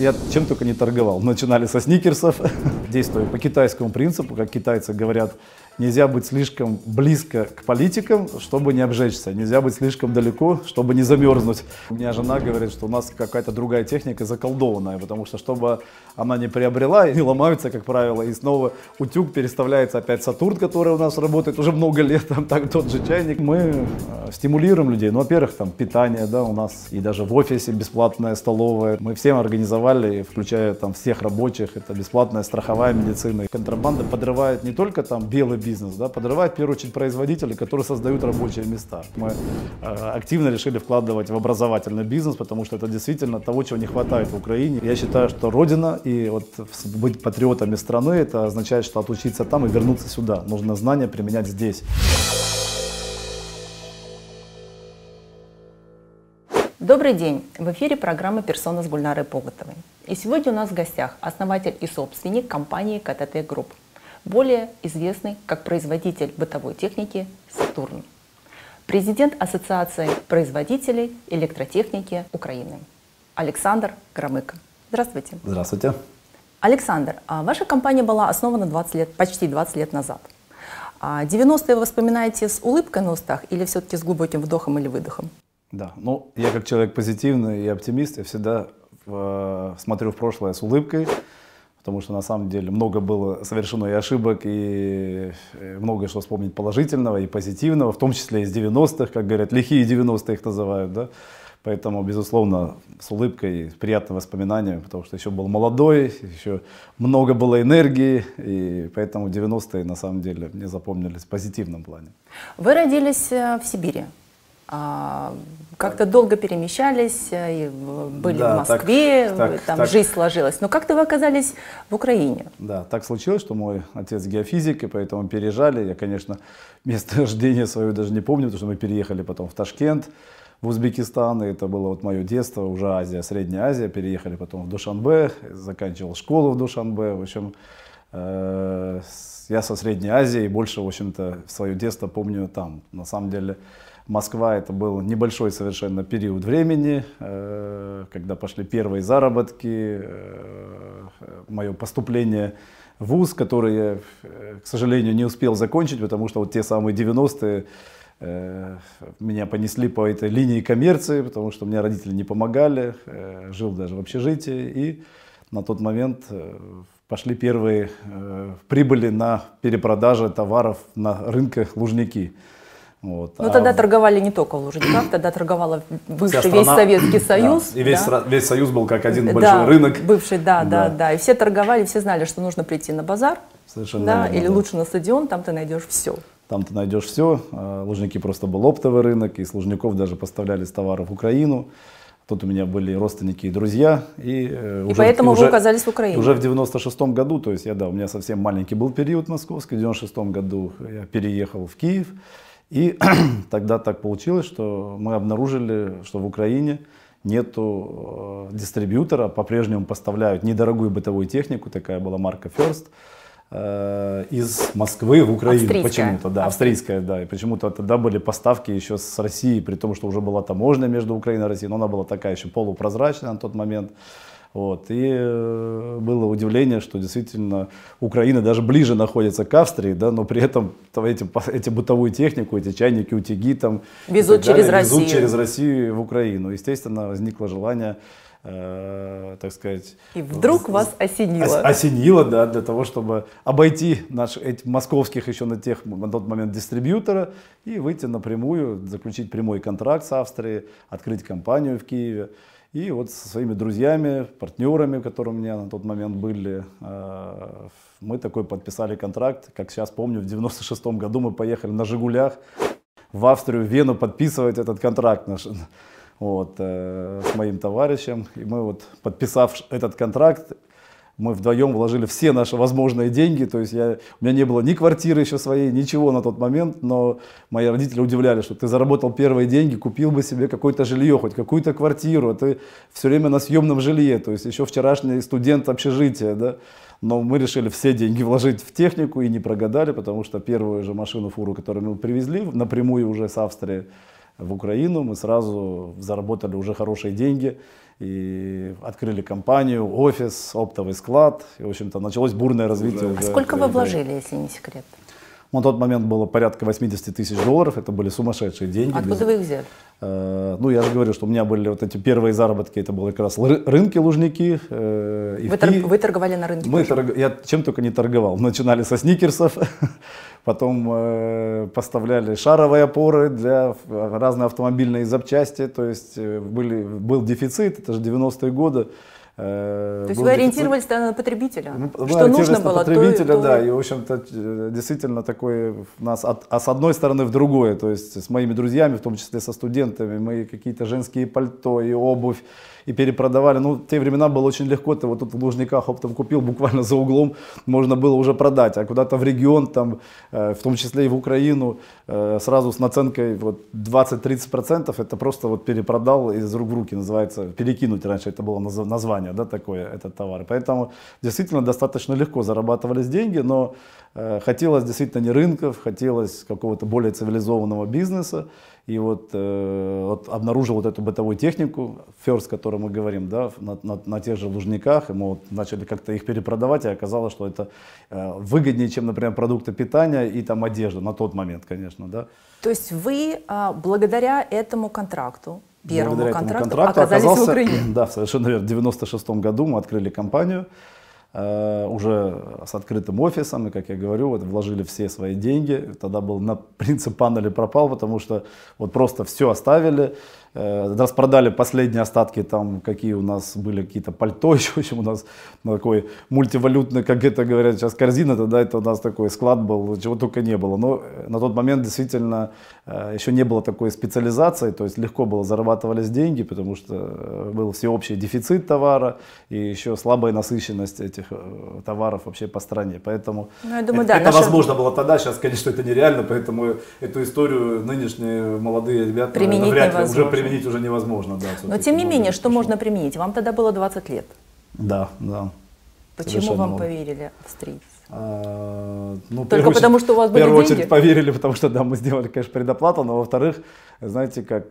Я чем только не торговал. Начинали со сникерсов, действуя по китайскому принципу, как китайцы говорят, Нельзя быть слишком близко к политикам, чтобы не обжечься. Нельзя быть слишком далеко, чтобы не замерзнуть. У меня жена говорит, что у нас какая-то другая техника заколдованная, потому что чтобы она не приобрела, не ломаются, как правило, и снова утюг переставляется опять Сатурн, который у нас работает уже много лет, там так тот же чайник. Мы э, стимулируем людей. Ну, во-первых, там питание, да, у нас и даже в офисе бесплатная столовая. Мы всем организовали, включая там всех рабочих, это бесплатная страховая медицина. Контрабанда подрывает не только там белый бизнес, да, подрывает в первую очередь производители, которые создают рабочие места. Мы э, активно решили вкладывать в образовательный бизнес, потому что это действительно того, чего не хватает в Украине. Я считаю, что родина и вот быть патриотами страны, это означает, что отучиться там и вернуться сюда. Нужно знания применять здесь. Добрый день! В эфире программа «Персона» с Гульнарой Поготовой. И сегодня у нас в гостях основатель и собственник компании «КТТ Групп» более известный как производитель бытовой техники «Сатурн». Президент Ассоциации производителей электротехники Украины Александр Громыко. Здравствуйте. Здравствуйте. Александр, а ваша компания была основана 20 лет, почти 20 лет назад. 90-е а вы вспоминаете с улыбкой на устах или все-таки с глубоким вдохом или выдохом? Да, ну я как человек позитивный и оптимист, я всегда э, смотрю в прошлое с улыбкой, потому что на самом деле много было совершено и ошибок, и э, многое что вспомнить положительного и позитивного, в том числе из 90-х, как говорят, лихие 90-е их называют, да. Поэтому, безусловно, с улыбкой, с приятными воспоминаниями, потому что еще был молодой, еще много было энергии, и поэтому 90-е на самом деле мне запомнились в позитивном плане. Вы родились э, в Сибири. А, как-то долго перемещались, э, и э, были да, в Москве, э, так, там так. жизнь сложилась. Но как-то вы оказались в Украине? Да, так случилось, что мой отец геофизик, и поэтому переезжали. Я, конечно, место рождения свое даже не помню, потому что мы переехали потом в Ташкент, в Узбекистан, и это было вот мое детство, уже Азия, Средняя Азия. Переехали потом в Душанбе, заканчивал школу в Душанбе, в общем... Э я со Средней Азии и больше, в общем-то, свое детство помню там. На самом деле, Москва это был небольшой совершенно период времени, э, когда пошли первые заработки, э, э, мое поступление в ВУЗ, который я, к сожалению, не успел закончить, потому что вот те самые 90-е меня понесли по этой линии коммерции, потому что мне родители не помогали, жил даже в общежитии, и на тот момент пошли первые прибыли на перепродаже товаров на рынках Лужники. Вот. Но ну, а тогда торговали не только в тогда торговала бывший страна, весь Советский Союз. Да, и весь, да. весь Союз был как один большой да, рынок. Бывший, да, да, да, да. И все торговали, все знали, что нужно прийти на базар. Совершенно да, верно, Или да. лучше на стадион, там ты найдешь все. Там ты найдешь все. А, лужники просто был оптовый рынок, и с Лужников даже поставляли товары в Украину. Тут у меня были родственники и друзья. И, э, и уже, поэтому и уже, вы оказались в Украине. Уже в 96-м году, то есть я, да, у меня совсем маленький был период московский. В 96-м году я переехал в Киев. И тогда так получилось, что мы обнаружили, что в Украине нету э, дистрибьютора, по-прежнему поставляют недорогую бытовую технику, такая была марка First, э, из Москвы в Украину почему-то, да, австрийская, да, и почему-то тогда были поставки еще с России, при том, что уже была таможня между Украиной и Россией, но она была такая еще полупрозрачная на тот момент, вот. И э, было удивление, что действительно Украина даже ближе находится к Австрии, да, но при этом эти, эти бытовую технику, эти чайники, утюги там везут, через, далее, Россию. через Россию в Украину. Естественно, возникло желание Э, так сказать. И вдруг с, э, вас осенило. осенило, да, для того, чтобы обойти наш, эти, московских еще на, тех, на тот момент дистрибьютора и выйти напрямую, заключить прямой контракт с Австрией, открыть компанию в Киеве. И вот со своими друзьями, партнерами, которые у меня на тот момент были, э, мы такой подписали контракт. Как сейчас помню, в 96 году мы поехали на «Жигулях» в Австрию, в Вену подписывать этот контракт наш, вот, э, с моим товарищем. И мы вот, подписав этот контракт, мы вдвоем вложили все наши возможные деньги, то есть я, у меня не было ни квартиры еще своей, ничего на тот момент, но мои родители удивляли, что ты заработал первые деньги, купил бы себе какое-то жилье, хоть какую-то квартиру, а ты все время на съемном жилье, то есть еще вчерашний студент общежития, да, но мы решили все деньги вложить в технику и не прогадали, потому что первую же машину, фуру, которую мы привезли напрямую уже с Австрии в Украину, мы сразу заработали уже хорошие деньги, и открыли компанию, офис, оптовый склад. И, в общем-то, началось бурное развитие. А сколько вы вложили, если не секрет? На тот момент было порядка 80 тысяч долларов, это были сумасшедшие деньги. Откуда без... вы их взяли? Э, ну, я же говорю, что у меня были вот эти первые заработки, это были как раз рынки Лужники. Э, и вы, тор... вы торговали на рынке? Мы торг... Я чем только не торговал. Начинали со сникерсов, потом э, поставляли шаровые опоры для разные автомобильные запчасти, то есть были, был дефицит, это же 90-е годы. Э, то есть вы ориентировались на потребителя? Ну, что нужно было? потребителя, то, и То... И, в общем-то, э, действительно такой нас от, а с одной стороны в другое. То есть с моими друзьями, в том числе со студентами, мы какие-то женские пальто и обувь и перепродавали. Ну, в те времена было очень легко, ты вот тут в Лужниках оптом купил, буквально за углом можно было уже продать, а куда-то в регион, там, э, в том числе и в Украину, э, сразу с наценкой вот 20-30%, это просто вот перепродал из рук в руки, называется, перекинуть раньше, это было название, да, такое, этот товар. Поэтому действительно достаточно легко зарабатывались деньги, но э, хотелось действительно не рынков, хотелось какого-то более цивилизованного бизнеса и вот, э, вот обнаружил вот эту бытовую технику, Ферс, о которой мы говорим, да, на, на, на тех же лужниках, и мы вот начали как-то их перепродавать, и оказалось, что это э, выгоднее, чем, например, продукты питания и там одежда на тот момент, конечно, да. То есть вы а, благодаря этому контракту первому контракту, этому контракту оказались оказался, в Украине. Да, совершенно верно. В 96 году мы открыли компанию. Э, уже с открытым офисом, и, как я говорю, вот вложили все свои деньги. Тогда был на принцип пан или пропал, потому что вот просто все оставили, Э, распродали последние остатки, там какие у нас были какие-то пальто еще, в общем, у нас такой мультивалютный, как это говорят сейчас, корзина, тогда это у нас такой склад был, чего только не было. Но э, на тот момент действительно э, еще не было такой специализации, то есть легко было зарабатывались деньги, потому что был всеобщий дефицит товара и еще слабая насыщенность этих товаров вообще по стране. Поэтому ну, думаю, это, да, это наша... возможно было тогда, сейчас, конечно, это нереально, поэтому эту историю нынешние молодые ребята Применить вряд ли уже применяют применить уже невозможно. Да, Но тем не менее, что можно применить? Вам тогда было 20 лет. Да, да. Почему Совершенно вам много. поверили австрийцы? А, ну, Только потому, что у вас были деньги? В первую очередь поверили, потому что да, мы сделали, конечно, предоплату, но во-вторых, знаете, как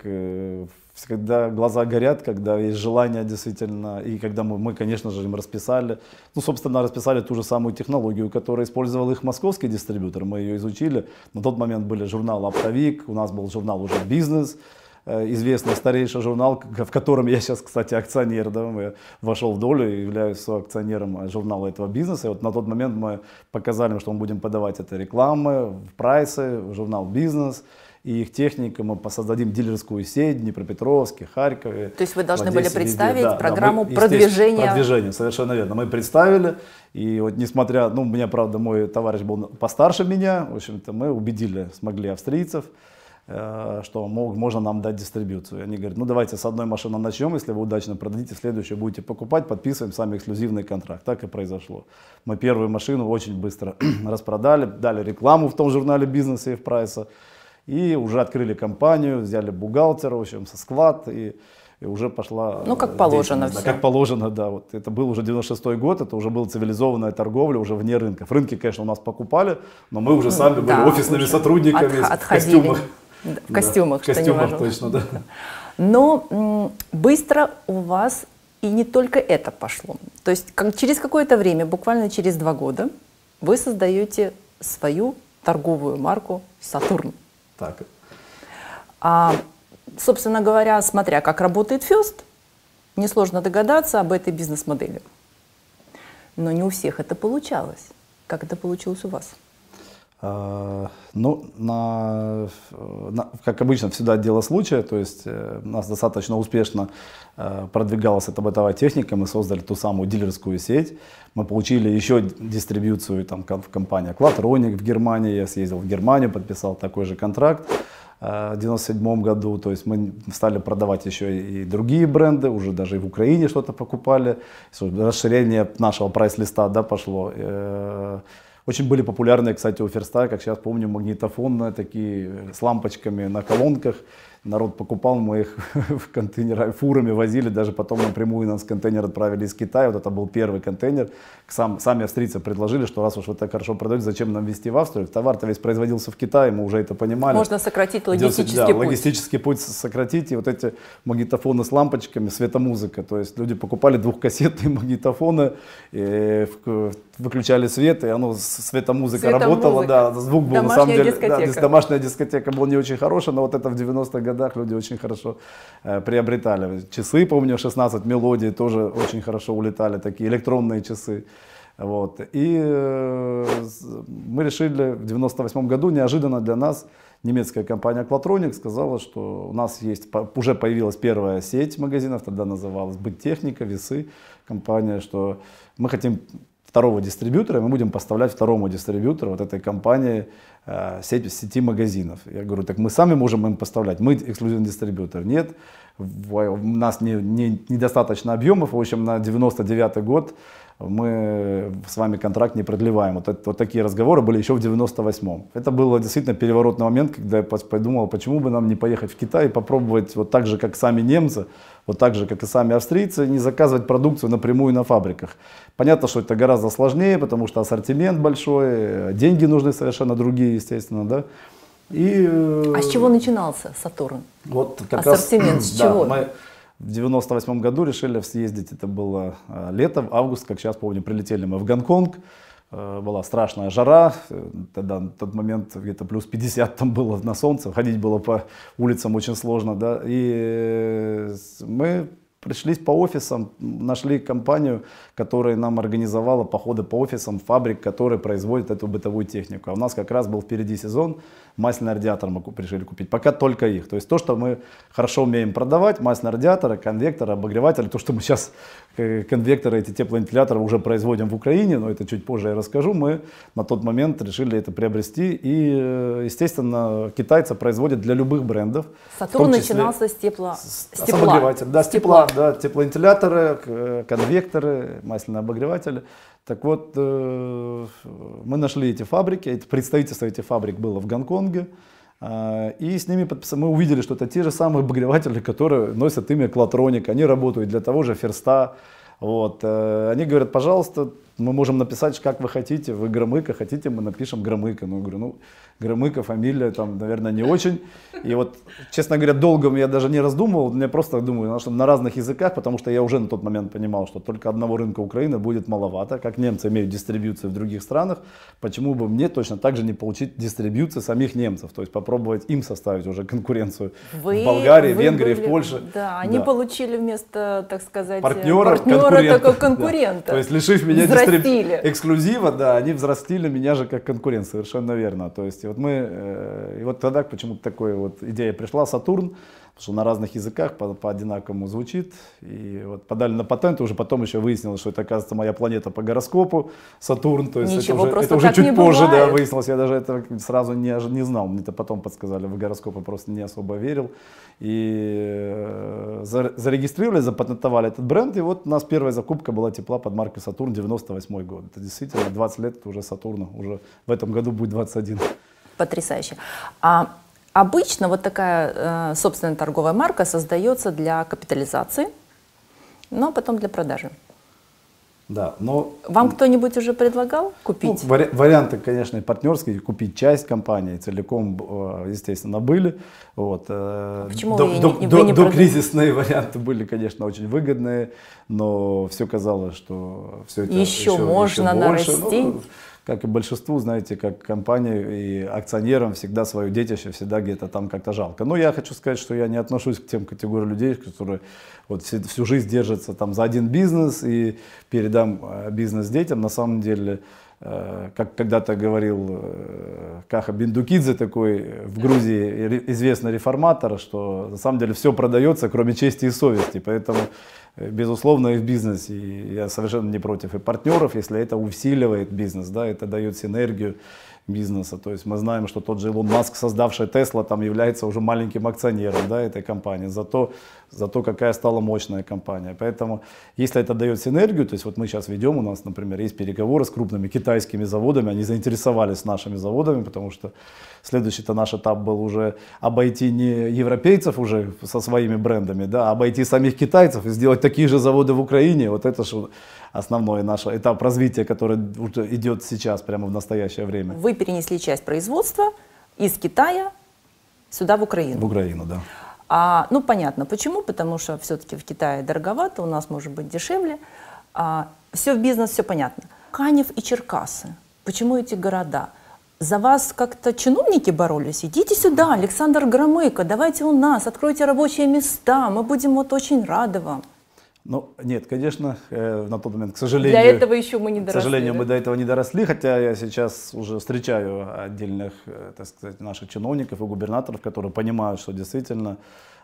когда э, глаза горят, когда есть желание действительно, и когда мы, мы, конечно же, им расписали, ну, собственно, расписали ту же самую технологию, которую использовал их московский дистрибьютор, мы ее изучили, на тот момент были журнал «Оптовик», у нас был журнал уже «Бизнес», Э, известный старейший журнал, в котором я сейчас, кстати, акционер, да, мы вошел в долю и являюсь акционером э, журнала этого бизнеса. И вот на тот момент мы показали, что мы будем подавать это рекламы, в прайсы, в журнал «Бизнес», и их техника, мы создадим дилерскую сеть в Днепропетровске, Харькове. То есть вы должны Одессе, были представить везде. Да, программу да, мы, продвижения. Продвижение, совершенно верно. Мы представили, и вот несмотря, ну, у меня, правда, мой товарищ был постарше меня, в общем-то, мы убедили, смогли австрийцев, Э, что мог, можно нам дать дистрибьюцию. Они говорят, ну давайте с одной машины начнем, если вы удачно продадите, следующую будете покупать, подписываем сами эксклюзивный контракт. Так и произошло. Мы первую машину очень быстро распродали, дали рекламу в том журнале бизнеса и в прайса, и уже открыли компанию, взяли бухгалтера, в общем, со склад, и, и уже пошла Ну, как э, положено все. Как положено, да. Вот. Это был уже 96-й год, это уже была цивилизованная торговля уже вне рынка. В рынке, конечно, у нас покупали, но мы уже сами были да, офисными сотрудниками от, в костюмах. В костюмах, да, что В костюмах, точно, да. Но быстро у вас и не только это пошло. То есть как, через какое-то время, буквально через два года, вы создаете свою торговую марку «Сатурн». Так. А, собственно говоря, смотря как работает Фест, несложно догадаться об этой бизнес-модели. Но не у всех это получалось. Как это получилось у вас? Э, ну, на, э, на, как обычно, всегда дело случая, то есть э, у нас достаточно успешно продвигалась эта бытовая техника, мы создали ту самую дилерскую сеть, мы получили еще дистрибьюцию там, в компании Quatronic в Германии, я съездил в Германию, подписал такой же контракт в 97 году, то есть мы стали продавать еще и другие бренды, уже даже и в Украине что-то покупали, расширение нашего прайс-листа да, пошло. Очень были популярны, кстати, у Ферста, как сейчас помню, магнитофонные такие с лампочками на колонках народ покупал, мы их в контейнерах, фурами возили, даже потом напрямую нас контейнер отправили из Китая, вот это был первый контейнер. Сам, сами австрийцы предложили, что раз уж вы так хорошо продаете, зачем нам везти в Австрию? Товар-то весь производился в Китае, мы уже это понимали. Можно сократить логистический Делать, да, путь. логистический путь сократить, и вот эти магнитофоны с лампочками, светомузыка, то есть люди покупали двухкассетные магнитофоны, и выключали свет, и оно светомузыка, светомузыка. работала, да, звук был домашняя на самом деле, дискотека. Да, домашняя дискотека была не очень хорошая, но вот это в 90-х годах годах люди очень хорошо э, приобретали. Часы, помню, 16 мелодий тоже очень хорошо улетали, такие электронные часы. Вот. И э, мы решили в 98 году неожиданно для нас немецкая компания Quatronic сказала, что у нас есть, уже появилась первая сеть магазинов, тогда называлась «Бытехника», «Весы», компания, что мы хотим второго дистрибьютора, мы будем поставлять второму дистрибьютору вот этой компании э, сеть, сети магазинов. Я говорю, так мы сами можем им поставлять, мы эксклюзивный дистрибьютор. Нет, у нас не, не, недостаточно объемов, в общем, на 99 год мы с вами контракт не продлеваем. Вот, это, вот такие разговоры были еще в 98-м. Это был действительно переворотный момент, когда я подумал, почему бы нам не поехать в Китай и попробовать вот так же, как сами немцы, вот так же, как и сами австрийцы, не заказывать продукцию напрямую на фабриках. Понятно, что это гораздо сложнее, потому что ассортимент большой, деньги нужны совершенно другие, естественно, да. И, э, а с чего начинался Сатурн? Вот как Ассортимент раз, с чего? Да, мы в 98 году решили съездить, это было э, лето, август, как сейчас помню, прилетели мы в Гонконг, Э, была страшная жара, э, тогда на тот момент где-то плюс 50 там было на солнце, ходить было по улицам очень сложно, да, и э, мы пришлись по офисам, нашли компанию, которая нам организовала походы по офисам фабрик, которые производит эту бытовую технику. А у нас как раз был впереди сезон, масляный радиатор мы решили купить. Пока только их. То есть то, что мы хорошо умеем продавать, масляный радиатор, конвектор, обогреватель, то, что мы сейчас Э, конвекторы, эти тепловентиляторы уже производим в Украине, но это чуть позже я расскажу. Мы на тот момент решили это приобрести. И, э, естественно, китайцы производят для любых брендов. Сатурн начинался с тепла. С, с тепла. Да, с, с тепла. Да, тепловентиляторы, э, конвекторы, масляные обогреватели. Так вот, мы нашли эти фабрики. Представительство этих фабрик было в Гонконге. А, и с ними мы увидели, что это те же самые обогреватели, которые носят имя Клатроник. Они работают для того же Ферста. Вот. Э, они говорят, пожалуйста, мы можем написать, как вы хотите, вы Громыко хотите, мы напишем Громыко. Ну, говорю, ну, Громыко, фамилия там, наверное, не очень. И вот, честно говоря, долго я даже не раздумывал, мне просто думаю, что на разных языках, потому что я уже на тот момент понимал, что только одного рынка Украины будет маловато, как немцы имеют дистрибьюцию в других странах, почему бы мне точно так же не получить дистрибьюцию самих немцев, то есть попробовать им составить уже конкуренцию вы, в Болгарии, вы Венгрии, были, в Польше. Да, они да. получили вместо, так сказать, партнера, партнера конкурента. такого конкурента. Да. То есть лишив меня взрастили. эксклюзива, да, они взрастили меня же как конкурент, совершенно верно. То есть вот мы, э, и вот тогда почему-то такой вот идея пришла, Сатурн, потому что на разных языках по, по одинаковому звучит. И вот подали на патент, уже потом еще выяснилось, что это, оказывается, моя планета по гороскопу, Сатурн, то есть Ничего, это уже, это уже чуть позже да, выяснилось, я даже это сразу не, не знал, мне это потом подсказали, в гороскопы просто не особо верил. И э, зарегистрировали, запатентовали этот бренд, и вот у нас первая закупка была тепла под маркой Сатурн 98 год. Это действительно 20 лет уже Сатурна, уже в этом году будет 21. Потрясающе. А Обычно вот такая э, собственная торговая марка создается для капитализации, но потом для продажи. Да, но... Вам кто-нибудь уже предлагал ну, купить? Ну, вари- варианты, конечно, партнерские, купить часть компании целиком, э, естественно, были. Вот. Э, Почему до, вы до, не, до, вы не до кризисные варианты были, конечно, очень выгодные, но все казалось, что все это еще, еще можно еще больше. Ну, нарастить. Ну, как и большинству, знаете, как компании и акционерам всегда свое детище всегда где-то там как-то жалко. Но я хочу сказать, что я не отношусь к тем категориям людей, которые вот всю жизнь держатся там за один бизнес и передам э, бизнес детям. На самом деле Э, как когда-то говорил э, Каха Биндукидзе, такой э, в Грузии известный реформатор, что на самом деле все продается, кроме чести и совести. Поэтому, безусловно, и в бизнесе я совершенно не против и партнеров, если это усиливает бизнес, да, это дает синергию бизнеса. То есть мы знаем, что тот же Илон Маск, создавший Тесла, там является уже маленьким акционером да, этой компании. Зато, зато какая стала мощная компания. Поэтому если это дает синергию, то есть вот мы сейчас ведем, у нас, например, есть переговоры с крупными китайскими заводами, они заинтересовались нашими заводами, потому что следующий-то наш этап был уже обойти не европейцев уже со своими брендами, да, а обойти самих китайцев и сделать такие же заводы в Украине. Вот это же основной наш этап развития, который идет сейчас, прямо в настоящее время. Вы перенесли часть производства из Китая сюда, в Украину. В Украину, да. А, ну, понятно, почему, потому что все-таки в Китае дороговато, у нас может быть дешевле. А, все в бизнес, все понятно. Канев и Черкасы, почему эти города? За вас как-то чиновники боролись? Идите сюда, Александр Громыко, давайте у нас, откройте рабочие места, мы будем вот очень рады вам. Ну, нет, конечно, э, на тот момент, к сожалению... Для этого еще мы не доросли. К сожалению, да? мы до этого не доросли, хотя я сейчас уже встречаю отдельных, э, так сказать, наших чиновников и губернаторов, которые понимают, что действительно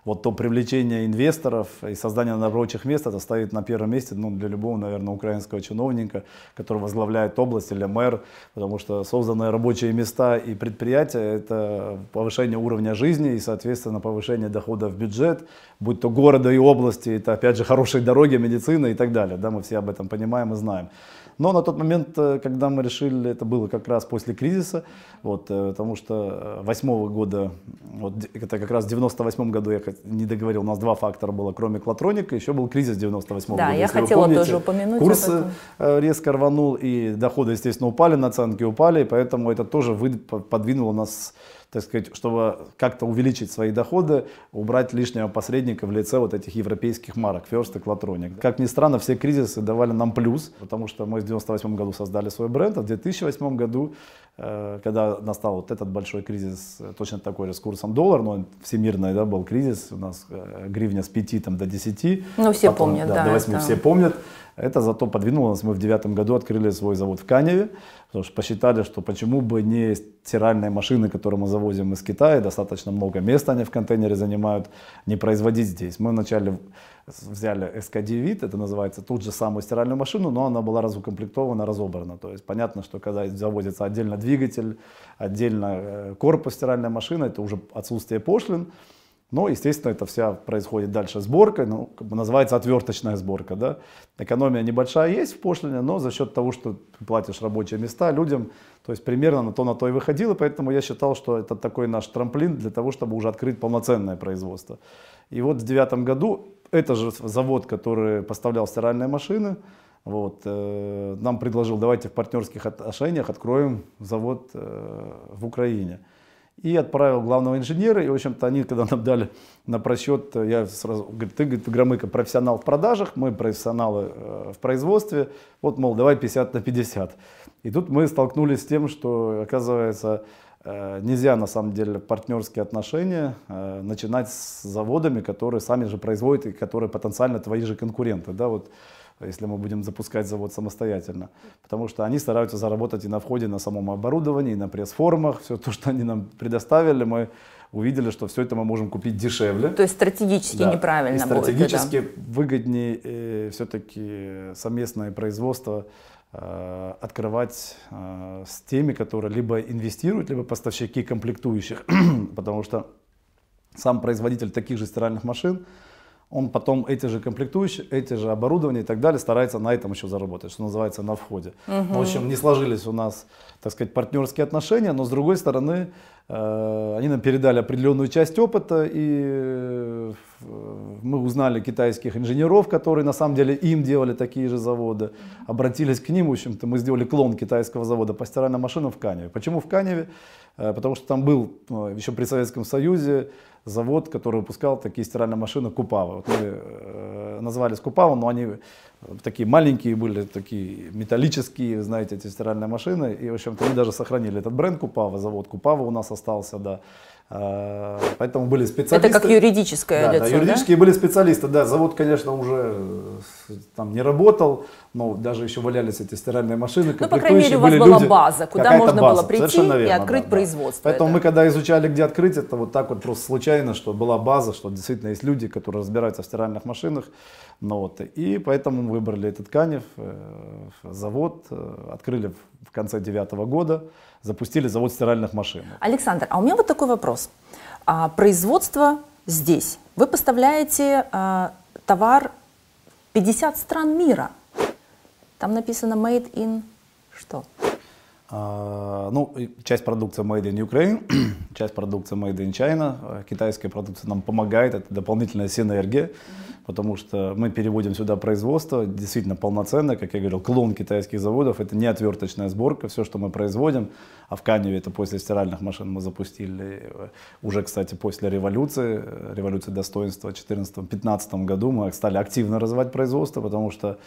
вот то привлечение инвесторов и создание рабочих мест, это стоит на первом месте ну, для любого, наверное, украинского чиновника, который возглавляет область или мэр, потому что созданные рабочие места и предприятия – это повышение уровня жизни и, соответственно, повышение дохода в бюджет, будь то города и области, это, опять же, хорошие дороги, медицина и так далее. Да, мы все об этом понимаем и знаем. Но на тот момент, э, когда мы решили, это было как раз после кризиса, вот, э, потому что 8 э, года, вот, это как раз в 98 году, я не договорил, у нас два фактора было, кроме Клатроника, еще был кризис 98 -го да, года. Да, я хотела помните, тоже упомянуть. Курс резко рванул, и доходы, естественно, упали, наценки упали, поэтому это тоже подвинуло нас так сказать, чтобы как-то увеличить свои доходы, убрать лишнего посредника в лице вот этих европейских марок, First и Клатроник. Как ни странно, все кризисы давали нам плюс, потому что мы в 98 году создали свой бренд, а в 2008 году, э, когда настал вот этот большой кризис, э, точно такой же с курсом доллар, но всемирный да, был кризис, у нас э, гривня с 5 там, до 10. Ну все потом, помнят, да. да до 8 это... все помнят. Это зато подвинуло нас. Мы в девятом году открыли свой завод в Каневе, потому что посчитали, что почему бы не стиральные машины, которые мы завозим из Китая, достаточно много места они в контейнере занимают, не производить здесь. Мы вначале взяли SK9, это называется, тут же самую стиральную машину, но она была разукомплектована, разобрана. То есть понятно, что когда заводится отдельно двигатель, отдельно э, корпус стиральной машины, это уже отсутствие пошлин, но, естественно, это вся происходит дальше сборка, ну, как бы называется отверточная сборка. Да? Экономия небольшая есть в пошлине, но за счет того, что ты платишь рабочие места людям, то есть примерно на то на то и выходило, поэтому я считал, что это такой наш трамплин для того, чтобы уже открыть полноценное производство. И вот в девятом году, это же завод, который поставлял стиральные машины, вот, э, нам предложил, давайте в партнерских отношениях откроем завод э, в Украине и отправил главного инженера, и, в общем-то, они, когда нам дали на просчет, я сразу, говорит, ты, говорит, Громыко, профессионал в продажах, мы профессионалы э, в производстве, вот, мол, давай 50 на 50. И тут мы столкнулись с тем, что, оказывается, э, нельзя, на самом деле, партнерские отношения э, начинать с заводами, которые сами же производят и которые потенциально твои же конкуренты, да, вот, если мы будем запускать завод самостоятельно. Потому что они стараются заработать и на входе, и на самом оборудовании, и на пресс-формах. Все то, что они нам предоставили, мы увидели, что все это мы можем купить дешевле. То есть стратегически да. неправильно и стратегически будет. Стратегически выгоднее э, все-таки совместное производство э, открывать э, с теми, которые либо инвестируют, либо поставщики комплектующих. Потому что сам производитель таких же стиральных машин, он потом эти же комплектующие, эти же оборудования и так далее старается на этом еще заработать, что называется, на входе. Угу. В общем, не сложились у нас, так сказать, партнерские отношения, но с другой стороны, э, они нам передали определенную часть опыта, и э, Э, мы узнали китайских инженеров, которые на самом деле им делали такие же заводы, обратились к ним, в общем-то, мы сделали клон китайского завода по стиральной машине в Каневе. Почему в Каневе? Э, потому что там был э, еще при Советском Союзе завод, который выпускал такие стиральные машины Купава. Вот мы назвались Купава, но они такие маленькие были, такие металлические, знаете, эти стиральные машины. И, в общем-то, мы даже сохранили этот бренд Купава, завод Купава у нас остался, да. А, поэтому были специалисты. Это как юридическое да, лицо, да? юридические да? были специалисты, да. Завод, конечно, уже э, там не работал но даже еще валялись эти стиральные машины, Ну, по крайней мере, у вас была люди, база, куда можно база, было прийти верно, и открыть да, производство. Поэтому это. мы, когда изучали, где открыть, это вот так вот просто случайно, что была база, что действительно есть люди, которые разбираются в стиральных машинах. Ну, вот, и поэтому мы выбрали этот Канев, э, завод, э, открыли в конце девятого года, запустили завод стиральных машин. Александр, а у меня вот такой вопрос. А, производство здесь. Вы поставляете а, товар 50 стран мира – там написано made in что? А, ну, часть продукции made in Ukraine, часть продукции made in China. Китайская продукция нам помогает, это дополнительная синергия, mm-hmm. потому что мы переводим сюда производство, действительно полноценное, как я говорил, клон китайских заводов, это не отверточная сборка, все, что мы производим, а в Каневе это после стиральных машин мы запустили э, уже, кстати, после революции, э, революции достоинства в 2014-2015 году мы стали активно развивать производство, потому что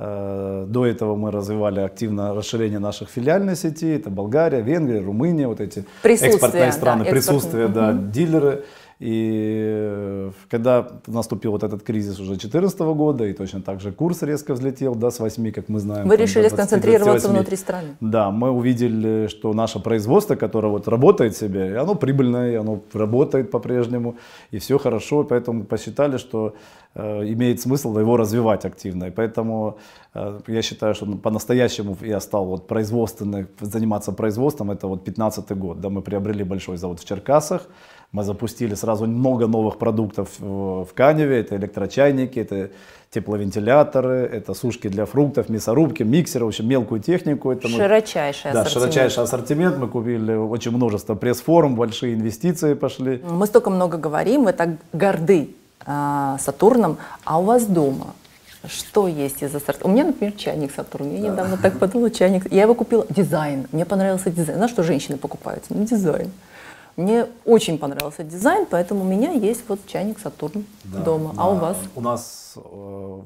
Э, до этого мы развивали активно расширение наших филиальной сети. Это Болгария, Венгрия, Румыния, вот эти экспортные страны, да, присутствие, экспорт. да, дилеры. И э, когда наступил вот этот кризис уже 2014 года, и точно так же курс резко взлетел, да, с 8, как мы знаем. Вы там, решили сконцентрироваться внутри страны. Да, мы увидели, что наше производство, которое вот работает себе, и оно прибыльное, и оно работает по-прежнему, и все хорошо, поэтому посчитали, что э, имеет смысл его развивать активно. И поэтому э, я считаю, что ну, по-настоящему я стал вот производственный, заниматься производством, это вот 15 год. Да, мы приобрели большой завод в Черкасах, мы запустили сразу много новых продуктов в Каневе. Это электрочайники, это тепловентиляторы, это сушки для фруктов, мясорубки, миксеры, в общем, мелкую технику. Это широчайший мы, ассортимент. Да, широчайший ассортимент. Мы купили очень множество пресс-форм, большие инвестиции пошли. Мы столько много говорим, мы так горды э, Сатурном, а у вас дома что есть из ассортимента? У меня, например, чайник Сатурн. Я да. недавно так подумала, чайник. Я его купила. Дизайн. Мне понравился дизайн. На что женщины покупаются? Ну, дизайн. Мне очень понравился дизайн, поэтому у меня есть вот чайник Сатурн да, дома. А у вас? У нас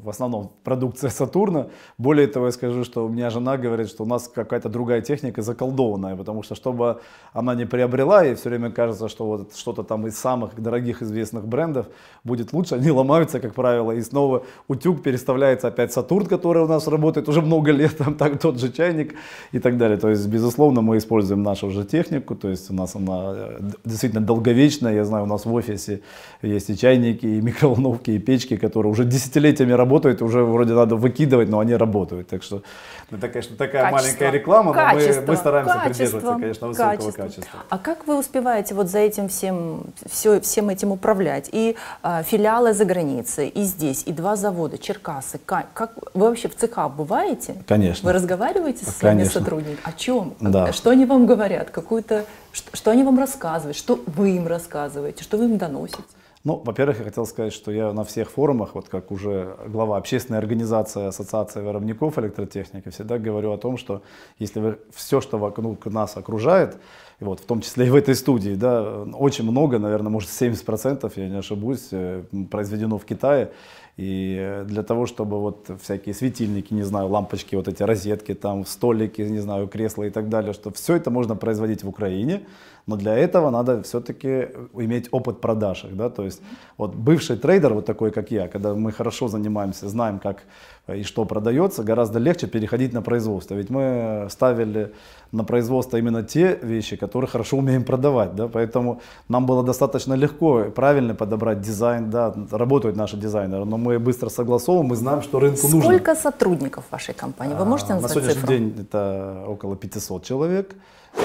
в основном продукция Сатурна. Более того, я скажу, что у меня жена говорит, что у нас какая-то другая техника заколдованная, потому что чтобы она не приобрела, ей все время кажется, что вот что-то там из самых дорогих известных брендов будет лучше, они ломаются, как правило, и снова утюг переставляется опять Сатурн, который у нас работает уже много лет, там так, тот же чайник и так далее. То есть, безусловно, мы используем нашу же технику, то есть у нас она э, действительно долговечная, я знаю, у нас в офисе есть и чайники, и микроволновки, и печки, которые уже десятилетиями работают, уже вроде надо выкидывать, но они работают. Так что ну, это, конечно, такая качество, маленькая реклама, но мы, мы стараемся качество, придерживаться, конечно, высокого качества. качества. А как вы успеваете вот за этим всем, все, всем этим управлять? И а, филиалы за границей, и здесь, и два завода, Черкасы. Как, как вы вообще в цеха бываете? Конечно. Вы разговариваете с своими сотрудниками? О чем? Да. Э, что они вам говорят? Какую-то что, что они вам рассказывают? Что вы им рассказываете? Что вы им доносите? Ну, во-первых, я хотел сказать, что я на всех форумах, вот как уже глава общественной организации Ассоциации воровников электротехники, всегда говорю о том, что если вы все, что вокруг нас окружает, и вот, в том числе и в этой студии, да, очень много, наверное, может 70%, я не ошибусь, э, произведено в Китае, и э, для того, чтобы вот всякие светильники, не знаю, лампочки, вот эти розетки, там, столики, не знаю, кресла и так далее, что все это можно производить в Украине, но для этого надо все-таки э, иметь опыт продаж, да, то есть вот бывший трейдер, вот такой, как я, когда мы хорошо занимаемся, знаем, как и что продается, гораздо легче переходить на производство. Ведь мы ставили на производство именно те вещи, которые хорошо умеем продавать. Да? Поэтому нам было достаточно легко и правильно подобрать дизайн. Да? Работают наши дизайнеры, но мы быстро согласовываем, мы знаем, что рынку Сколько нужно. Сколько сотрудников вашей компании? Вы можете а, назвать На сегодняшний цифру? день это около 500 человек.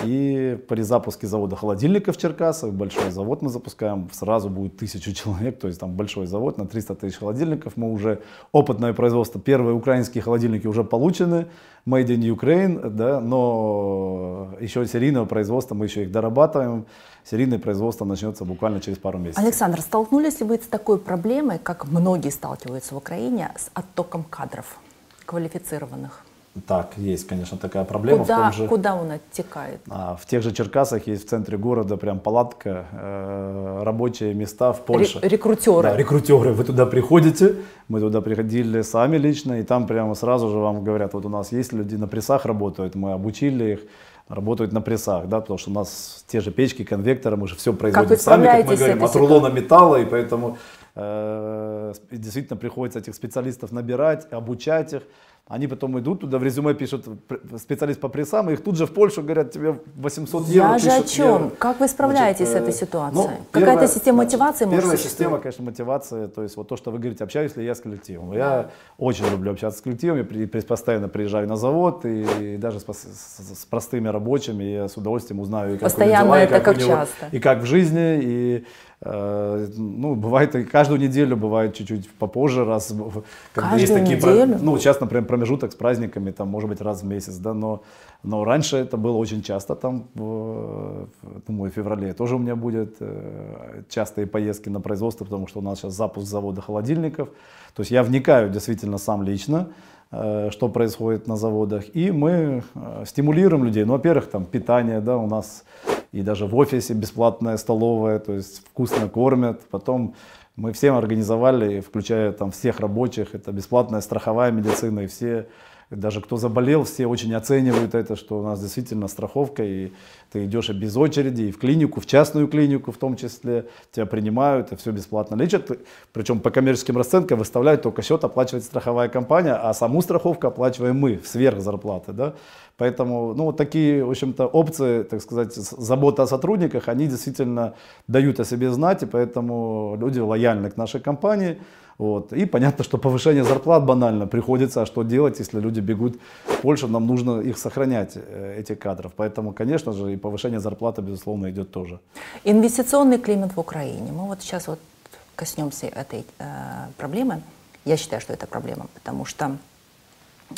И при запуске завода холодильника в Черкасах, большой завод мы запускаем, сразу будет тысячу человек, то есть там большой завод на 300 тысяч холодильников. Мы уже опытное производство, первые украинские холодильники уже получены, made in Ukraine, да, но еще серийного производства мы еще их дорабатываем. Серийное производство начнется буквально через пару месяцев. Александр, столкнулись ли вы с такой проблемой, как многие сталкиваются в Украине, с оттоком кадров квалифицированных? Так, есть, конечно, такая проблема. Куда, в том же, куда он оттекает? А, в тех же Черкасах есть в центре города прям палатка, э, рабочие места в Польше. рекрутеры. Да, рекрутеры. Вы туда приходите, мы туда приходили сами лично, и там прямо сразу же вам говорят, вот у нас есть люди на прессах работают, мы обучили их, работают на прессах, да, потому что у нас те же печки, конвекторы, мы же все производим как сами, как мы говорим, от рулона металла, и поэтому э, действительно приходится этих специалистов набирать, обучать их. Они потом идут туда, в резюме пишут специалист по прессам, и их тут же в Польшу говорят, тебе 800 евро. Я же о чем? Евро. Как вы справляетесь Значит, с э, этой ситуацией? Ну, Какая-то система мотивации может Первая система, конечно, мотивация, то есть вот то, что вы говорите, общаюсь ли я с коллективом. Я очень люблю общаться с коллективом, я постоянно приезжаю на завод, и даже с, с, с простыми рабочими я с удовольствием узнаю, и как Постоянно дела, это и как, как него, часто. И как в жизни, и Э, ну, бывает и каждую неделю, бывает чуть-чуть попозже, раз, каждую есть такие, неделю? ну, сейчас, например, промежуток с праздниками, там, может быть, раз в месяц, да, но, но раньше это было очень часто, там, в, думаю, в феврале тоже у меня будет э, частые поездки на производство, потому что у нас сейчас запуск завода холодильников, то есть я вникаю действительно сам лично, э, что происходит на заводах, и мы стимулируем людей, ну, во-первых, там, питание, да, у нас и даже в офисе бесплатная столовая, то есть вкусно кормят. Потом мы всем организовали, включая там всех рабочих, это бесплатная страховая медицина, и все даже кто заболел, все очень оценивают это, что у нас действительно страховка, и ты идешь без очереди, и в клинику, в частную клинику в том числе, тебя принимают, и все бесплатно лечат, причем по коммерческим расценкам выставляют только счет, оплачивает страховая компания, а саму страховку оплачиваем мы, сверх зарплаты, да, Поэтому, ну, вот такие, в общем-то, опции, так сказать, забота о сотрудниках, они действительно дают о себе знать, и поэтому люди лояльны к нашей компании. Вот. И понятно, что повышение зарплат банально приходится, а что делать, если люди бегут в Польшу, нам нужно их сохранять, э, этих кадров. Поэтому, конечно же, и повышение зарплаты, безусловно, идет тоже. Инвестиционный климат в Украине. Мы вот сейчас вот коснемся этой э, проблемы. Я считаю, что это проблема, потому что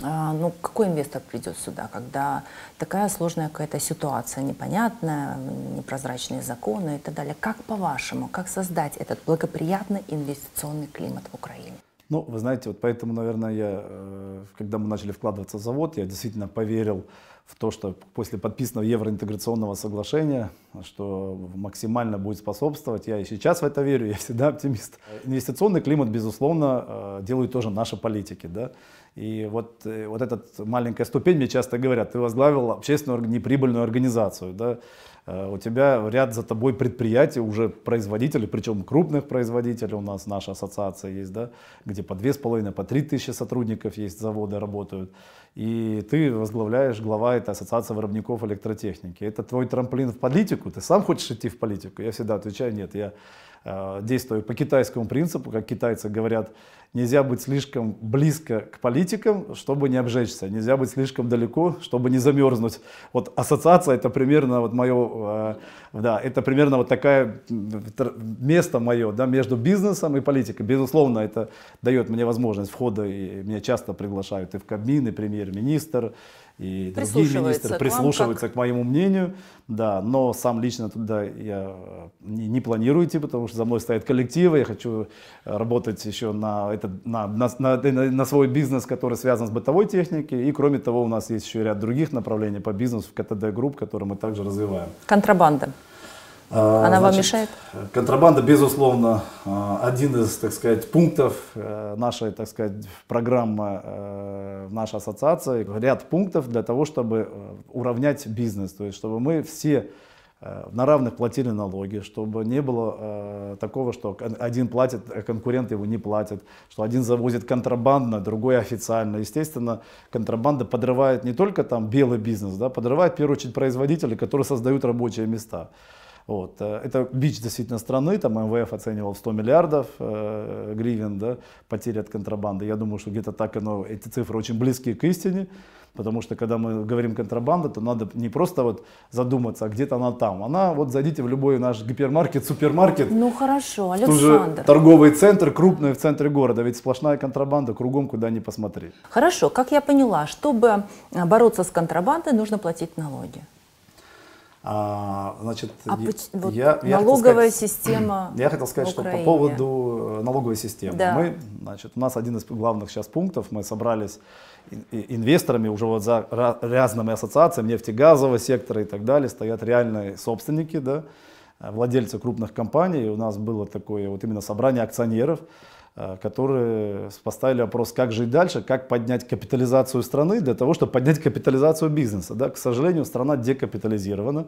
а, ну, какой инвестор придет сюда, когда такая сложная какая-то ситуация, непонятная, непрозрачные законы и так далее. Как по-вашему, как создать этот благоприятный инвестиционный климат в Украине? Ну, вы знаете, вот поэтому, наверное, я, э, когда мы начали вкладываться в завод, я действительно поверил в то, что после подписанного евроинтеграционного соглашения, что максимально будет способствовать. Я и сейчас в это верю, я всегда оптимист. Инвестиционный климат, безусловно, э, делают тоже наши политики. Да? И вот, э, вот эта маленькая ступень, мне часто говорят, ты возглавил общественную неприбыльную организацию, да, э, у тебя ряд за тобой предприятий, уже производителей, причем крупных производителей, у нас наша ассоциация есть, да, где по 2,5, по 3 тысячи сотрудников есть, заводы работают. И ты возглавляешь, глава этой ассоциации воробников электротехники. Это твой трамплин в политику? Ты сам хочешь идти в политику? Я всегда отвечаю, нет, я э, действую по китайскому принципу, как китайцы говорят, Нельзя быть слишком близко к политикам, чтобы не обжечься. Нельзя быть слишком далеко, чтобы не замерзнуть. Вот ассоциация это примерно вот мое, э, да, это примерно вот такое место мое, да, между бизнесом и политикой. Безусловно, это дает мне возможность входа, и меня часто приглашают и в Кабмин, и премьер-министр, и другие министры к прислушиваются как... к моему мнению, да, но сам лично туда я э, не, не планирую идти, потому что за мной стоят коллективы, я хочу э, работать еще на это на, на, на, на свой бизнес, который связан с бытовой техникой. И кроме того, у нас есть еще ряд других направлений по бизнесу в КТД Групп, которые мы также развиваем. Контрабанда. А, Она Значит, вам мешает? Контрабанда, безусловно, а, один из, так сказать, пунктов э, нашей, так сказать, программы э, нашей ассоциации. Ряд пунктов для того, чтобы э, уравнять бизнес. То есть, чтобы мы все Э, на равных платили налоги, чтобы не было э, такого, что один платит, а конкурент его не платит, что один завозит контрабандно, другой официально. Естественно, контрабанда подрывает не только там белый бизнес, да, подрывает в первую очередь производители, которые создают рабочие места. Вот. Э, это бич действительно страны, там МВФ оценивал 100 миллиардов э, гривен да, потери от контрабанды. Я думаю, что где-то так оно, эти цифры очень близкие к истине, потому что когда мы говорим контрабанда, то надо не просто вот задуматься, а где-то она там. Она, вот зайдите в любой наш гипермаркет, супермаркет. Ну хорошо, Александр. Же торговый центр, крупный в центре города, ведь сплошная контрабанда, кругом куда ни посмотри. Хорошо, как я поняла, чтобы бороться с контрабандой, нужно платить налоги. А, значит, а я, вот я, налоговая я сказать, система. Я хотел сказать, что по поводу э, налоговой системы. Да. Мы, значит, у нас один из главных сейчас пунктов. Мы собрались инвесторами уже вот за разными ассоциациями нефтегазового сектора и так далее стоят реальные собственники, да, э, владельцы крупных компаний. И у нас было такое вот именно собрание акционеров. Э, которые поставили вопрос, как жить дальше, как поднять капитализацию страны для того, чтобы поднять капитализацию бизнеса. Да, к сожалению, страна декапитализирована,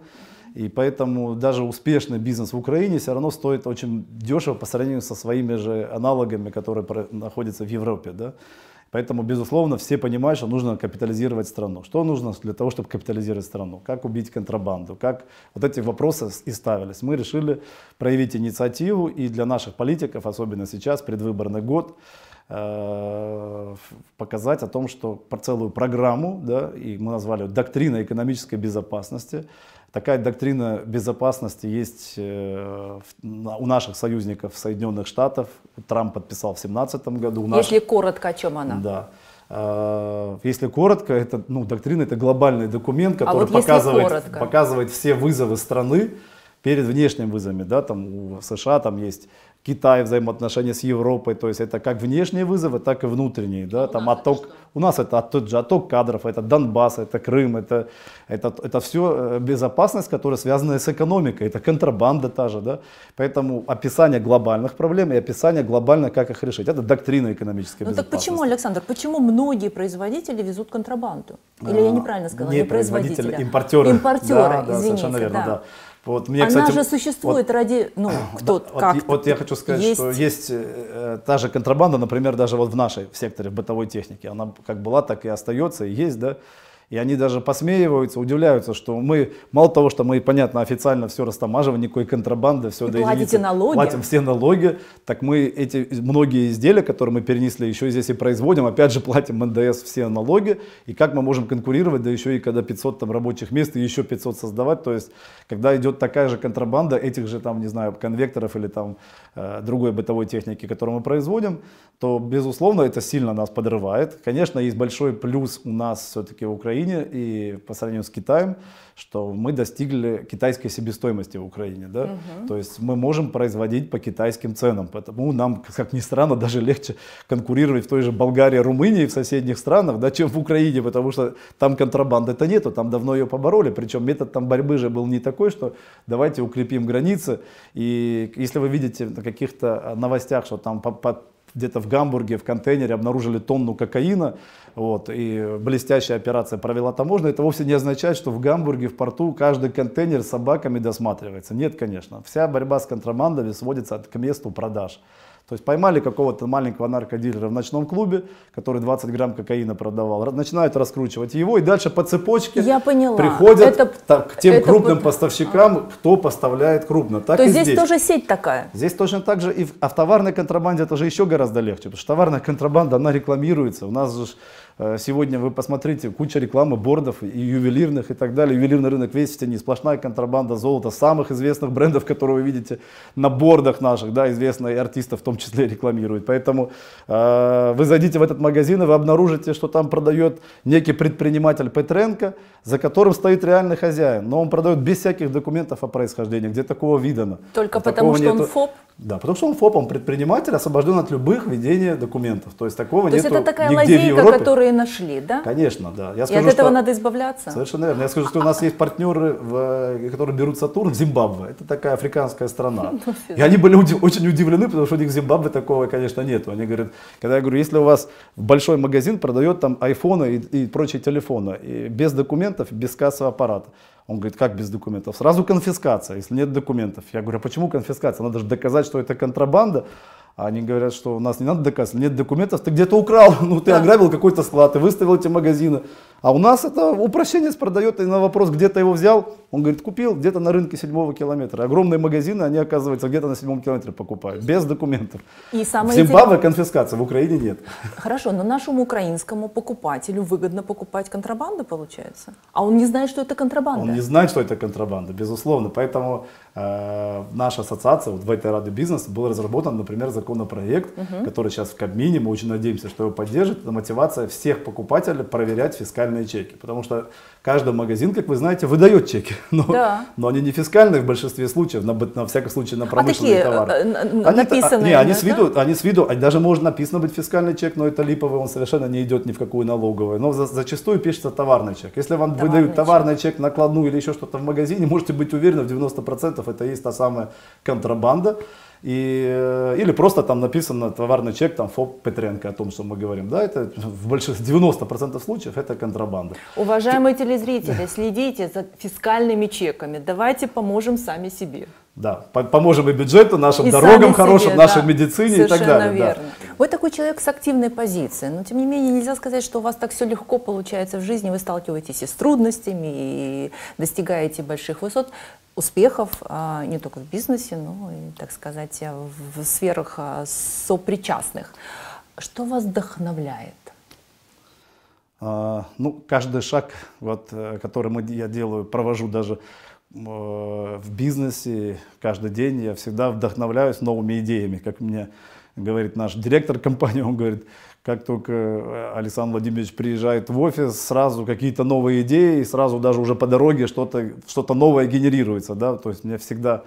и поэтому даже успешный бизнес в Украине все равно стоит очень дешево по сравнению со своими же аналогами, которые находятся в Европе. Да. Поэтому, безусловно, все понимают, что нужно капитализировать страну. Что нужно для того, чтобы капитализировать страну? Как убить контрабанду? Как вот эти вопросы и ставились. Мы решили проявить инициативу, и для наших политиков, особенно сейчас, предвыборный год, э, показать о том, что целую программу, да, и мы назвали ее «Доктрина экономической безопасности», Такая доктрина безопасности есть э, у наших союзников Соединенных Штатов. Трамп подписал в 2017 году. Наших... Если коротко, о чем она? Да. Э, если коротко, это, ну, доктрина это глобальный документ, а который а вот показывает, показывает все вызовы страны перед внешними вызовами, да, там у США там есть Китай, взаимоотношения с Европой, то есть это как внешние вызовы, так и внутренние, да, там отток, у нас это тот же отток кадров, это Донбасс, это Крым, это, это, это все э, безопасность, которая связана с экономикой, это контрабанда та же, да, поэтому описание глобальных проблем и описание глобально, как их решить, это доктрина экономической ну, безопасности. так почему, Александр, почему многие производители везут контрабанду? Или а, я неправильно сказала, не, не производители, а импортеры. Импортеры, да, извините, совершенно верно, да. да. Вот мне, Она кстати, же существует вот, ради, ну, кто да, как вот, вот я хочу сказать, есть... что есть э, та же контрабанда, например, даже вот в нашей секторе в бытовой техники. Она как была, так и остается, и есть, да. И они даже посмеиваются, удивляются, что мы, мало того, что мы, понятно, официально все растамаживаем, никакой контрабанды, все и до единицы, налоги. платим все налоги, так мы эти многие изделия, которые мы перенесли, еще здесь и производим, опять же платим НДС все налоги, и как мы можем конкурировать, да еще и когда 500 там рабочих мест и еще 500 создавать, то есть когда идет такая же контрабанда этих же там, не знаю, конвекторов или там э, другой бытовой техники, которую мы производим, то, безусловно, это сильно нас подрывает. Конечно, есть большой плюс у нас все-таки в Украине и по сравнению с Китаем, что мы достигли китайской себестоимости в Украине. Да? Угу. То есть мы можем производить по китайским ценам. Поэтому нам, как ни странно, даже легче конкурировать в той же Болгарии, Румынии, в соседних странах, да, чем в Украине, потому что там контрабанды-то нету, там давно ее побороли. Причем метод там борьбы же был не такой, что давайте укрепим границы. И если вы видите на каких-то новостях, что там по, по где-то в Гамбурге в контейнере обнаружили тонну кокаина, вот, и блестящая операция провела таможня, это вовсе не означает, что в Гамбурге, в порту каждый контейнер с собаками досматривается. Нет, конечно. Вся борьба с контрабандами сводится к месту продаж. То есть поймали какого-то маленького наркодилера в ночном клубе, который 20 грамм кокаина продавал, начинают раскручивать его и дальше по цепочке Я поняла. приходят это, так, к тем это крупным под... поставщикам, а. кто поставляет крупно. Так То есть здесь, здесь тоже сеть такая? Здесь точно так же. И в, а в товарной контрабанде это же еще гораздо легче, потому что товарная контрабанда, она рекламируется. У нас же Э, сегодня вы посмотрите, куча рекламы, бордов и ювелирных и так далее. Ювелирный рынок весь в тени, сплошная контрабанда золота самых известных брендов, которые вы видите на бордах наших, да, известные артисты в том числе рекламируют. Поэтому э, вы зайдите в этот магазин и вы обнаружите, что там продает некий предприниматель Петренко, за которым стоит реальный хозяин, но он продает без всяких документов о происхождении, где такого видано. Только где потому, что он ФОП? Да, потому что он ФОП, он предприниматель, освобожден от любых ведения документов. То есть такого То нету есть это такая нигде лазейка, Которая которые нашли, да? Конечно, да. Я скажу, и от этого что... надо избавляться? Совершенно верно. Я скажу, что у нас есть партнеры, в... Э, которые берут Сатурн в Зимбабве. Это такая африканская страна. Ну, и они были очень удивлены, потому что у них в Зимбабве такого, конечно, нет. Они говорят, когда я говорю, если у вас большой магазин продает там айфоны и, и прочие телефоны, и без документов, без кассового аппарата. Он говорит, как без документов? Сразу конфискация, если нет документов. Я говорю, а почему конфискация? Надо же доказать, что это контрабанда. А они говорят, что у нас не надо доказывать, нет документов, ты где-то украл, ну ты да. ограбил какой-то склад, ты выставил эти магазины. А у нас это упрощенец продает, и на вопрос, где ты его взял, он говорит, купил где-то на рынке седьмого километра. Огромные магазины, они оказывается где-то на седьмом километре покупают, без документов. И самое в Зимбабве интерес... конфискация, в Украине нет. Хорошо, но нашему украинскому покупателю выгодно покупать контрабанду, получается? А он не знает, что это контрабанда? Он не знает, что это контрабанда, безусловно. Поэтому Э, наша ассоциация, вот в этой Раде бизнес, был разработан, например, законопроект, угу. который сейчас в Кабмине, мы очень надеемся, что его поддержит, это мотивация всех покупателей проверять фискальные чеки, потому что каждый магазин, как вы знаете, выдает чеки, но, да. но они не фискальные в большинстве случаев, на, на всякий случай на а промышленные э, э, а такие, товары. Они, написанные, не, они, да? с виду, они с виду, а даже может написано быть фискальный чек, но это липовый, он совершенно не идет ни в какую налоговую, но за, зачастую пишется товарный чек. Если вам товарный выдают товарный чек. чек, накладную или еще что-то в магазине, можете быть уверены в 90% процентов это есть та самая контрабанда. И, э, или просто там написано товарный чек, там ФОП Петренко, о том, что мы говорим. Да, это в больших 90% случаев это контрабанда. Уважаемые телезрители, следите за фискальными чеками. Давайте поможем сами себе. Да, поможем и бюджету, нашим и дорогам хорошим, себе, нашей да. медицине Совершенно и так далее. Верно. Да. Вы такой человек с активной позицией, но тем не менее нельзя сказать, что у вас так все легко получается в жизни, вы сталкиваетесь и с трудностями, и достигаете больших высот успехов а, не только в бизнесе, но и, так сказать, в сферах а, сопричастных. Что вас вдохновляет? А, ну, каждый шаг, вот, э, который мы, я делаю, провожу даже э, в бизнесе, каждый день я всегда вдохновляюсь новыми идеями, как мне говорит наш директор компании, он говорит, как только Александр Владимирович приезжает в офис, сразу какие-то новые идеи, сразу даже уже по дороге что-то что новое генерируется, да, то есть мне всегда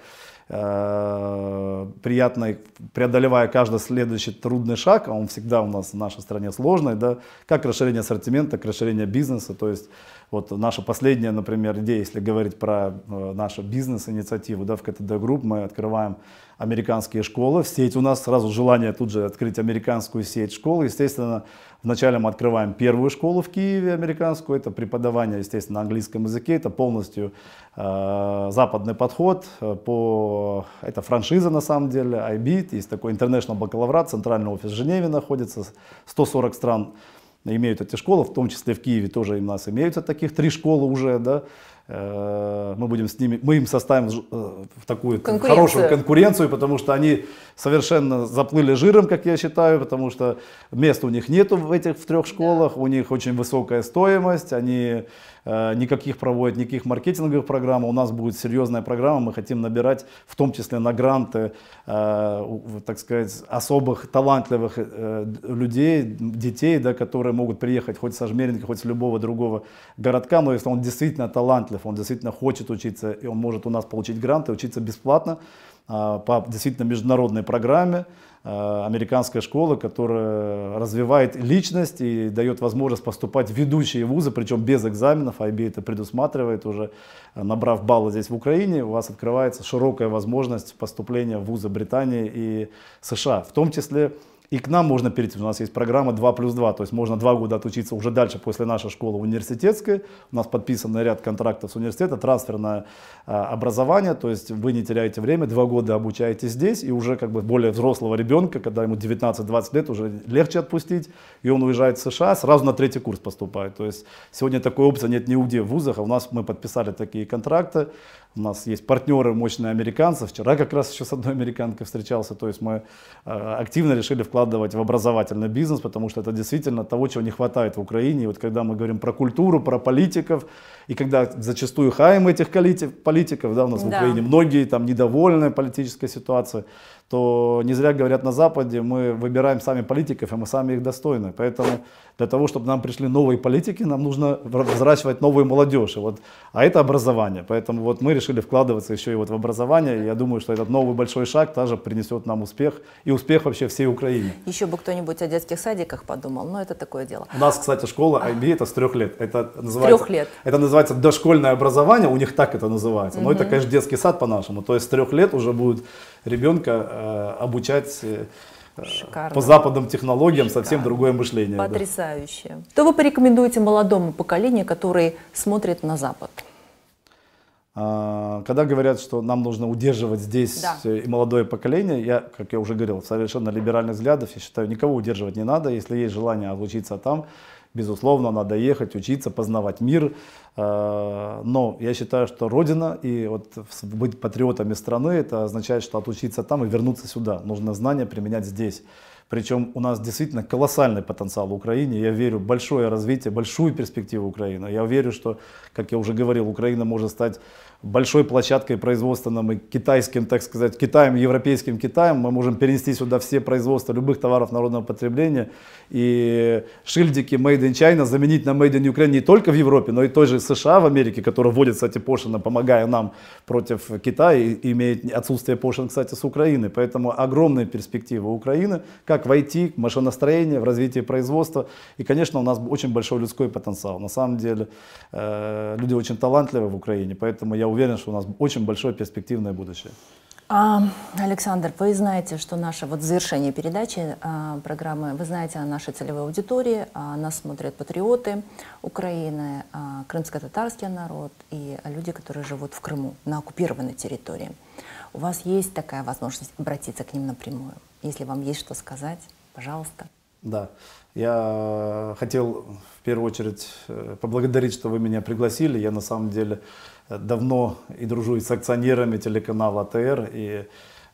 э, приятно, преодолевая каждый следующий трудный шаг, а он всегда у нас в нашей стране сложный, да, как расширение ассортимента, как расширение бизнеса, то есть вот наша последняя, например, идея, если говорить про э, нашу бизнес-инициативу, да, в КТД Групп мы открываем американские школы, в сеть у нас сразу желание тут же открыть американскую сеть школ. Естественно, вначале мы открываем первую школу в Киеве американскую, это преподавание, естественно, на английском языке, это полностью э, западный подход, э, по, это франшиза на самом деле, IB, есть такой International бакалаврат, центральный офис в Женеве находится, 140 стран имеют эти школы, в том числе в Киеве тоже у нас имеются таких три школы уже, да, э, мы будем с ними, мы им составим э, в такую конкуренцию. хорошую конкуренцию, потому что они совершенно заплыли жиром, как я считаю, потому что мест у них нету в этих в трех школах, да. у них очень высокая стоимость, они Э, никаких проводит, никаких маркетинговых программ. У нас будет серьезная программа, мы хотим набирать в том числе на гранты, э, так сказать, особых талантливых э, людей, детей, да, которые могут приехать хоть с Жмеринки, хоть с любого другого городка, но если он действительно талантлив, он действительно хочет учиться, и он может у нас получить гранты, учиться бесплатно по действительно международной программе, Э, американская школа, которая развивает личность и дает возможность поступать в ведущие вузы, причем без экзаменов, а IB это предусматривает уже, э, набрав баллы здесь в Украине, у вас открывается широкая возможность поступления в вузы Британии и США, в том числе и к нам можно перейти. У нас есть программа 2 плюс 2, то есть можно два года отучиться уже дальше после нашей школы университетской. У нас подписан ряд контрактов с университета, трансферное а, образование, то есть вы не теряете время, два года обучаетесь здесь, и уже как бы более взрослого ребенка, когда ему 19-20 лет, уже легче отпустить, и он уезжает в США, сразу на третий курс поступает. То есть сегодня такой опции нет ни у где в вузах, а у нас мы подписали такие контракты, у нас есть партнеры мощные американцы. Вчера как раз еще с одной американкой встречался. То есть мы э, активно решили вкладывать в образовательный бизнес, потому что это действительно того, чего не хватает в Украине. И вот когда мы говорим про культуру, про политиков, и когда зачастую хаем этих политиков, да, у нас да. в Украине многие там недовольны политической ситуацией, то не зря говорят на Западе, мы выбираем сами политиков, и мы сами их достойны. Поэтому для того, чтобы нам пришли новые политики, нам нужно взращивать новую молодежь. вот, а это образование. Поэтому вот мы решили вкладываться еще и вот в образование. И я думаю, что этот новый большой шаг также принесет нам успех и успех вообще всей Украине. Еще бы кто-нибудь о детских садиках подумал, но это такое дело. У нас, кстати, школа IB это с трех лет. Это называется, трех лет. Это называется дошкольное образование, у них так это называется. Но угу. это, конечно, детский сад по-нашему. То есть с трех лет уже будет ребенка э, обучать э, Шикарно. по западным технологиям Шикарно. совсем другое мышление. Потрясающе. Да. Что вы порекомендуете молодому поколению, который смотрит на Запад? А, когда говорят, что нам нужно удерживать здесь да. Э, молодое поколение, я, как я уже говорил, совершенно либеральных взглядов, я считаю, никого удерживать не надо. Если есть желание обучиться там, Безусловно, надо ехать, учиться, познавать мир. Э, но я считаю, что родина и вот быть патриотами страны, это означает, что отучиться там и вернуться сюда. Нужно знания применять здесь. Причем у нас действительно колоссальный потенциал в Украине. Я верю в большое развитие, большую перспективу Украины. Я верю, что, как я уже говорил, Украина может стать большой площадкой производственным и китайским, так сказать, Китаем, европейским Китаем. Мы можем перенести сюда все производства любых товаров народного потребления. И шильдики Made in China заменить на Made in Ukraine не только в Европе, но и той же США в Америке, которая вводит, кстати, пошлины, помогая нам против Китая, и имеет отсутствие пошлин, кстати, с Украины. Поэтому огромные перспективы Украины, как в IT, машиностроение, в развитии производства. И, конечно, у нас очень большой людской потенциал. На самом деле, э, люди очень талантливы в Украине, поэтому я уверен, что у нас очень большое перспективное будущее. А, Александр, вы знаете, что наше вот завершение передачи а, программы, вы знаете о нашей целевой аудитории, а, нас смотрят патриоты Украины, а, крымско-татарский народ и люди, которые живут в Крыму, на оккупированной территории. У вас есть такая возможность обратиться к ним напрямую. Если вам есть что сказать, пожалуйста. Да, я хотел в первую очередь э, поблагодарить, что вы меня пригласили. Я на самом деле давно и дружу и с акционерами телеканала АТР, и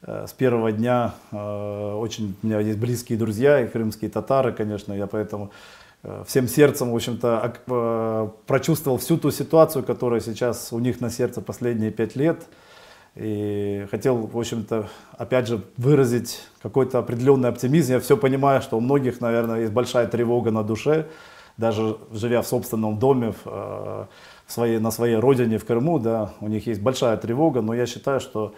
э, с первого дня э, очень у меня есть близкие друзья и крымские татары, конечно, я поэтому э, всем сердцем, в общем-то, прочувствовал всю ту ситуацию, которая сейчас у них на сердце последние пять лет. И хотел, в общем-то, опять же, выразить какой-то определенный оптимизм. Я все понимаю, что у многих, наверное, есть большая тревога на душе, даже живя в собственном доме, в, э, в своей, на своей родине, в Крыму, да, у них есть большая тревога, но я считаю, что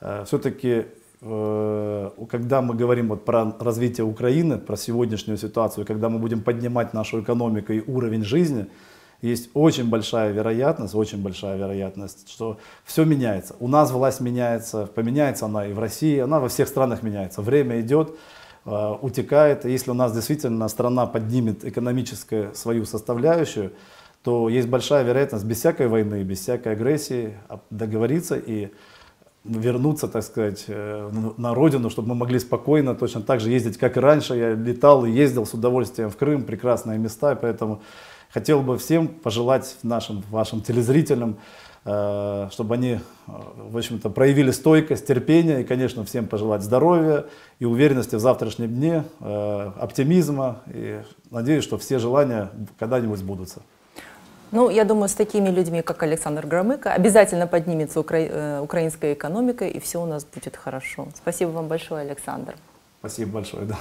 э, все-таки э, когда мы говорим вот про развитие Украины, про сегодняшнюю ситуацию, когда мы будем поднимать нашу экономику и уровень жизни, есть очень большая вероятность, очень большая вероятность, что все меняется. У нас власть меняется, поменяется она и в России, она во всех странах меняется. Время идет, Э, утекает. Если у нас действительно страна поднимет экономическую свою составляющую, то есть большая вероятность без всякой войны, без всякой агрессии а, договориться и вернуться, так сказать, э, на родину, чтобы мы могли спокойно точно так же ездить, как и раньше. Я летал и ездил с удовольствием в Крым, прекрасные места, поэтому хотел бы всем пожелать нашим, вашим телезрителям Э, чтобы они, э, в общем-то, проявили стойкость, терпение и, конечно, всем пожелать здоровья и уверенности в завтрашнем дне, э, оптимизма. И надеюсь, что все желания когда-нибудь сбудутся. Ну, я думаю, с такими людьми, как Александр Громыко, обязательно поднимется укра... украинская экономика, и все у нас будет хорошо. Спасибо вам большое, Александр. Спасибо большое, да.